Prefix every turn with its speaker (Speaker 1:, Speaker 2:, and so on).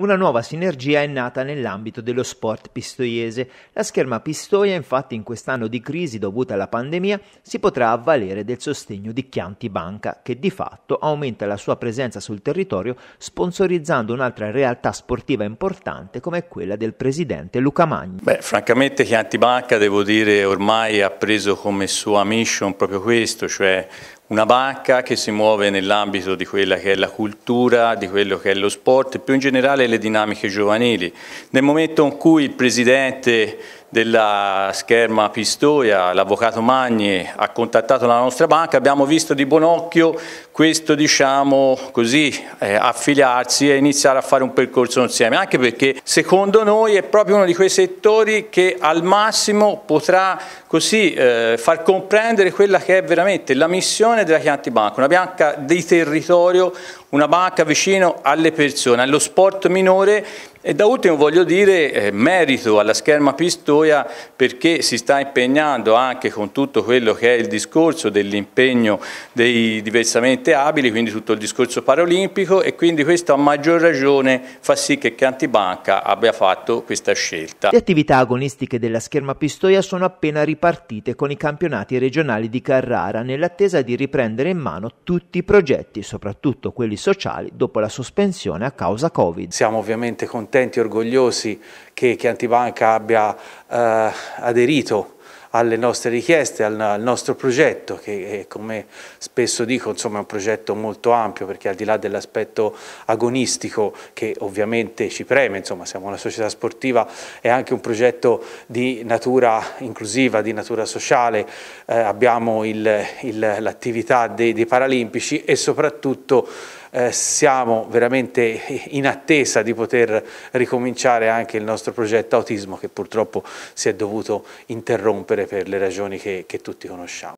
Speaker 1: Una nuova sinergia è nata nell'ambito dello sport pistoiese. La scherma Pistoia, infatti, in quest'anno di crisi dovuta alla pandemia, si potrà avvalere del sostegno di Chianti Banca, che di fatto aumenta la sua presenza sul territorio, sponsorizzando un'altra realtà sportiva importante come quella del presidente Luca Magni.
Speaker 2: Beh, francamente Chianti Banca, devo dire, ormai ha preso come sua mission proprio questo, cioè una banca che si muove nell'ambito di quella che è la cultura, di quello che è lo sport, e più in generale le dinamiche giovanili. Nel momento in cui il Presidente della scherma Pistoia, l'avvocato Magni ha contattato la nostra banca, abbiamo visto di buon occhio questo diciamo così eh, affiliarsi e iniziare a fare un percorso insieme, anche perché secondo noi è proprio uno di quei settori che al massimo potrà così eh, far comprendere quella che è veramente la missione della Chianti Banca, una banca di territorio, una banca vicino alle persone, allo sport minore e da ultimo voglio dire eh, merito alla scherma Pistoia perché si sta impegnando anche con tutto quello che è il discorso dell'impegno dei diversamente abili, quindi tutto il discorso paralimpico e quindi questo a maggior ragione fa sì che Cantibanca abbia fatto questa scelta. Le attività
Speaker 1: agonistiche della scherma Pistoia sono appena ripartite con i campionati regionali di Carrara nell'attesa di riprendere in mano tutti i progetti, soprattutto quelli sociali, dopo la sospensione a causa Covid.
Speaker 3: Siamo ovviamente contenti contenti e orgogliosi che, che Antibanca abbia eh, aderito alle nostre richieste, al, al nostro progetto che è, come spesso dico insomma, è un progetto molto ampio perché al di là dell'aspetto agonistico che ovviamente ci preme, insomma, siamo una società sportiva, è anche un progetto di natura inclusiva, di natura sociale, eh, abbiamo l'attività dei, dei Paralimpici e soprattutto eh, siamo veramente in attesa di poter ricominciare anche il nostro progetto autismo che purtroppo si è
Speaker 1: dovuto interrompere per le ragioni che, che tutti conosciamo.